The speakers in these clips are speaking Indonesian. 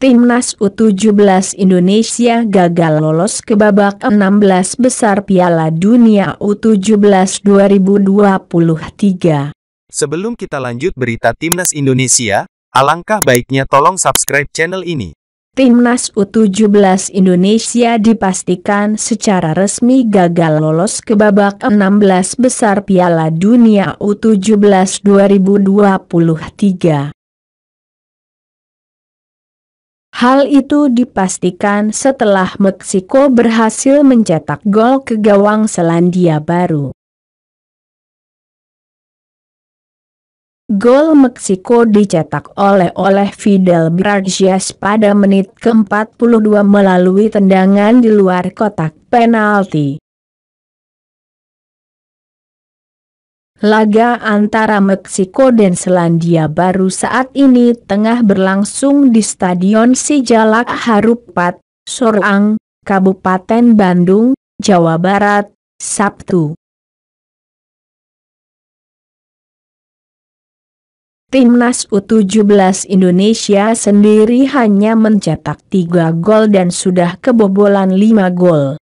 Timnas U17 Indonesia gagal lolos ke babak 16 besar Piala Dunia U17 2023. Sebelum kita lanjut berita Timnas Indonesia, alangkah baiknya tolong subscribe channel ini. Timnas U17 Indonesia dipastikan secara resmi gagal lolos ke babak 16 besar Piala Dunia U17 2023. Hal itu dipastikan setelah Meksiko berhasil mencetak gol ke gawang Selandia Baru. Gol Meksiko dicetak oleh oleh Fidel Bragias pada menit ke-42 melalui tendangan di luar kotak penalti. Laga antara Meksiko dan Selandia Baru saat ini tengah berlangsung di Stadion Sijalak Harupat, Sorang, Kabupaten Bandung, Jawa Barat, Sabtu. Timnas U17 Indonesia sendiri hanya mencetak 3 gol dan sudah kebobolan 5 gol.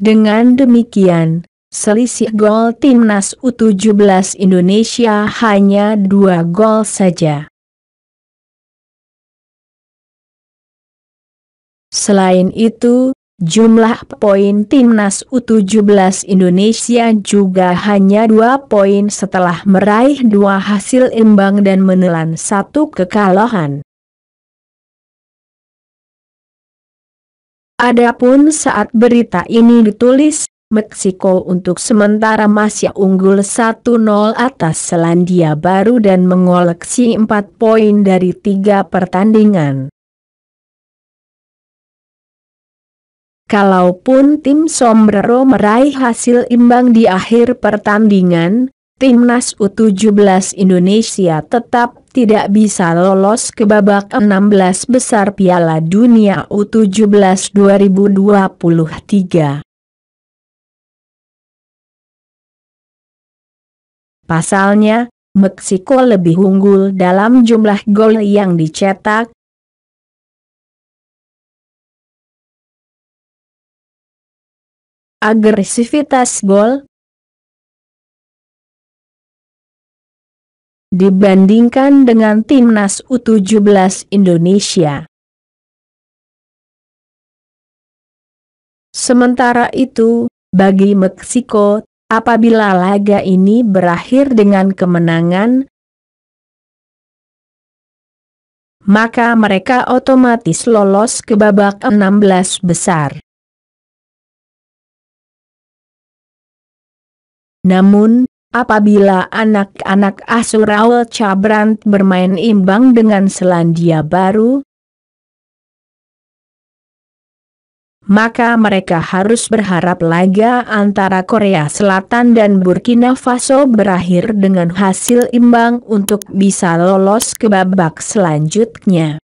Dengan demikian, selisih gol timnas U17 Indonesia hanya dua gol saja. Selain itu, jumlah poin timnas U17 Indonesia juga hanya dua poin setelah meraih dua hasil imbang dan menelan satu kekalahan. Adapun saat berita ini ditulis, Meksiko untuk sementara masih unggul 1-0 atas Selandia Baru dan mengoleksi 4 poin dari 3 pertandingan. Kalaupun tim Sombrero meraih hasil imbang di akhir pertandingan, Timnas U17 Indonesia tetap tidak bisa lolos ke babak 16 besar Piala Dunia U17 2023. Pasalnya, Meksiko lebih unggul dalam jumlah gol yang dicetak, Agresivitas gol, dibandingkan dengan timnas U17 Indonesia. Sementara itu, bagi Meksiko, apabila laga ini berakhir dengan kemenangan, maka mereka otomatis lolos ke babak 16 besar. Namun, Apabila anak-anak Asuraul Cabrant bermain imbang dengan Selandia Baru, maka mereka harus berharap laga antara Korea Selatan dan Burkina Faso berakhir dengan hasil imbang untuk bisa lolos ke babak selanjutnya.